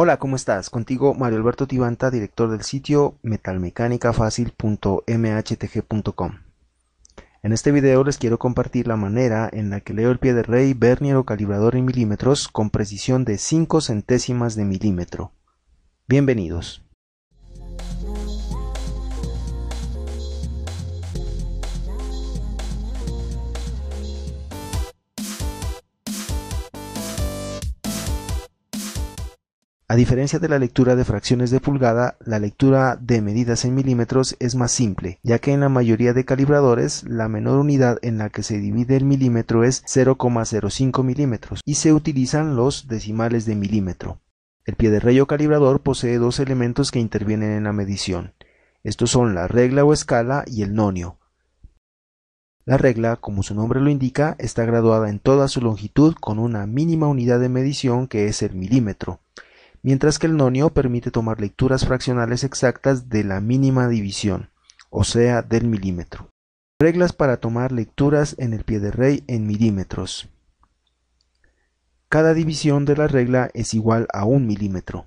Hola, ¿cómo estás? Contigo Mario Alberto Tibanta, director del sitio metalmecánicafácil.mhtg.com. En este video les quiero compartir la manera en la que leo el pie de rey Bernier o calibrador en milímetros con precisión de 5 centésimas de milímetro. Bienvenidos. A diferencia de la lectura de fracciones de pulgada, la lectura de medidas en milímetros es más simple, ya que en la mayoría de calibradores la menor unidad en la que se divide el milímetro es 0,05 milímetros y se utilizan los decimales de milímetro. El pie de o calibrador posee dos elementos que intervienen en la medición. Estos son la regla o escala y el nonio. La regla, como su nombre lo indica, está graduada en toda su longitud con una mínima unidad de medición que es el milímetro mientras que el nonio permite tomar lecturas fraccionales exactas de la mínima división, o sea, del milímetro. Reglas para tomar lecturas en el pie de rey en milímetros. Cada división de la regla es igual a un milímetro.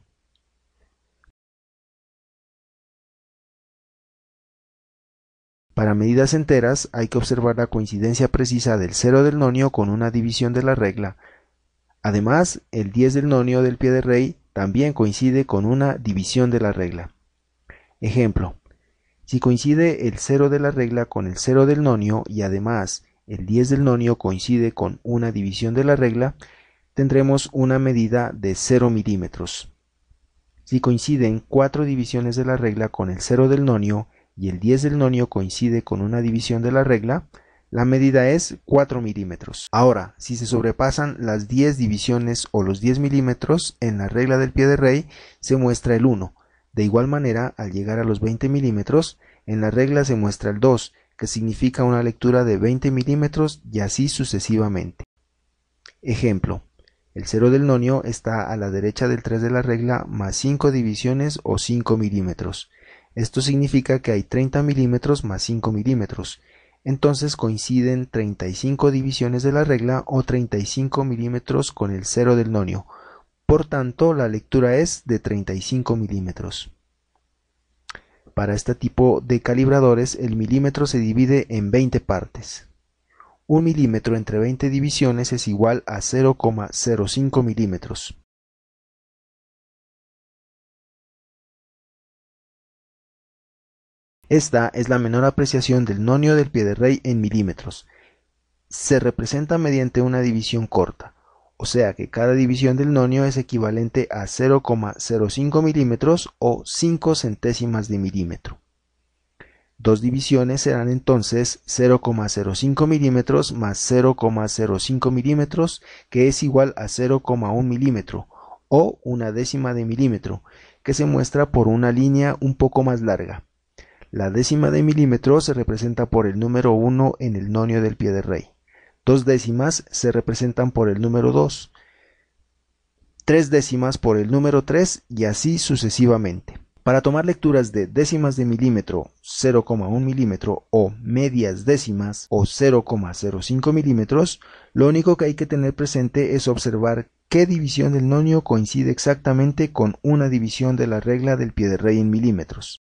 Para medidas enteras hay que observar la coincidencia precisa del cero del nonio con una división de la regla. Además, el 10 del nonio del pie de rey también coincide con una división de la regla. Ejemplo, si coincide el 0 de la regla con el 0 del nonio y además el 10 del nonio coincide con una división de la regla, tendremos una medida de 0 milímetros. Si coinciden cuatro divisiones de la regla con el 0 del nonio y el 10 del nonio coincide con una división de la regla, la medida es 4 milímetros. Ahora, si se sobrepasan las 10 divisiones o los 10 milímetros, en la regla del pie de rey se muestra el 1. De igual manera, al llegar a los 20 milímetros, en la regla se muestra el 2, que significa una lectura de 20 milímetros y así sucesivamente. Ejemplo. El 0 del nonio está a la derecha del 3 de la regla más 5 divisiones o 5 milímetros. Esto significa que hay 30 milímetros más 5 milímetros entonces coinciden 35 divisiones de la regla o 35 milímetros con el cero del nonio. Por tanto, la lectura es de 35 milímetros. Para este tipo de calibradores, el milímetro se divide en 20 partes. Un milímetro entre 20 divisiones es igual a 0,05 milímetros. Esta es la menor apreciación del nonio del pie de rey en milímetros. Se representa mediante una división corta, o sea que cada división del nonio es equivalente a 0,05 milímetros o 5 centésimas de milímetro. Dos divisiones serán entonces 0,05 milímetros más 0,05 milímetros, que es igual a 0,1 milímetro o una décima de milímetro, que se muestra por una línea un poco más larga. La décima de milímetro se representa por el número 1 en el nonio del pie de rey. Dos décimas se representan por el número 2. Tres décimas por el número 3 y así sucesivamente. Para tomar lecturas de décimas de milímetro, 0,1 milímetro o medias décimas o 0,05 milímetros, lo único que hay que tener presente es observar qué división del nonio coincide exactamente con una división de la regla del pie de rey en milímetros.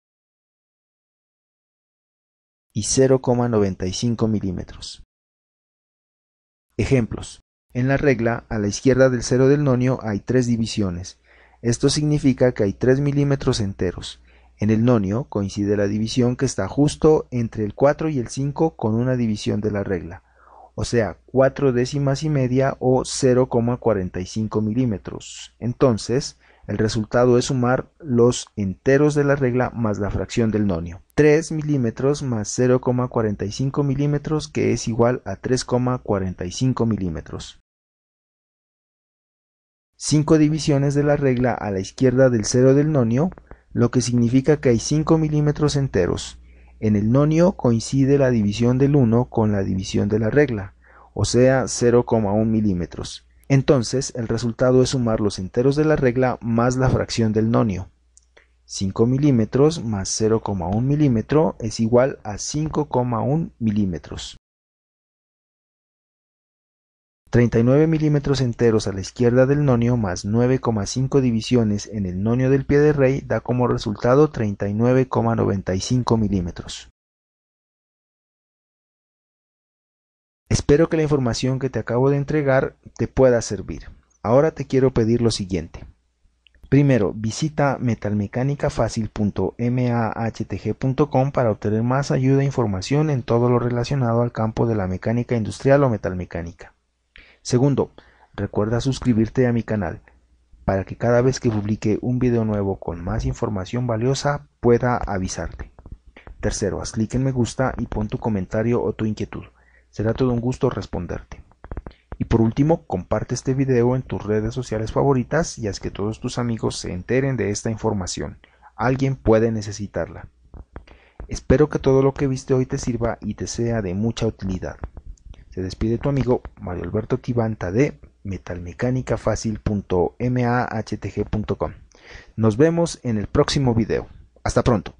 y 0,95 milímetros. Ejemplos. En la regla, a la izquierda del cero del nonio hay tres divisiones. Esto significa que hay tres milímetros enteros. En el nonio coincide la división que está justo entre el 4 y el 5 con una división de la regla, o sea, 4 décimas y media o 0,45 milímetros. Entonces, el resultado es sumar los enteros de la regla más la fracción del nonio. 3 milímetros más 0,45 milímetros que es igual a 3,45 milímetros. 5 divisiones de la regla a la izquierda del cero del nonio, lo que significa que hay 5 milímetros enteros. En el nonio coincide la división del 1 con la división de la regla, o sea 0,1 milímetros. Entonces, el resultado es sumar los enteros de la regla más la fracción del nonio. 5 milímetros más 0,1 milímetro es igual a 5,1 milímetros. 39 milímetros enteros a la izquierda del nonio más 9,5 divisiones en el nonio del pie de rey da como resultado 39,95 milímetros. Espero que la información que te acabo de entregar te pueda servir. Ahora te quiero pedir lo siguiente. Primero, visita metalmecánicafácil.mahtg.com para obtener más ayuda e información en todo lo relacionado al campo de la mecánica industrial o metalmecánica. Segundo, recuerda suscribirte a mi canal para que cada vez que publique un video nuevo con más información valiosa pueda avisarte. Tercero, haz clic en me gusta y pon tu comentario o tu inquietud. Será todo un gusto responderte. Y por último, comparte este video en tus redes sociales favoritas y haz que todos tus amigos se enteren de esta información. Alguien puede necesitarla. Espero que todo lo que viste hoy te sirva y te sea de mucha utilidad. Se despide tu amigo Mario Alberto Quivanta de metalmecánicafácil.mahtg.com. Nos vemos en el próximo video. Hasta pronto.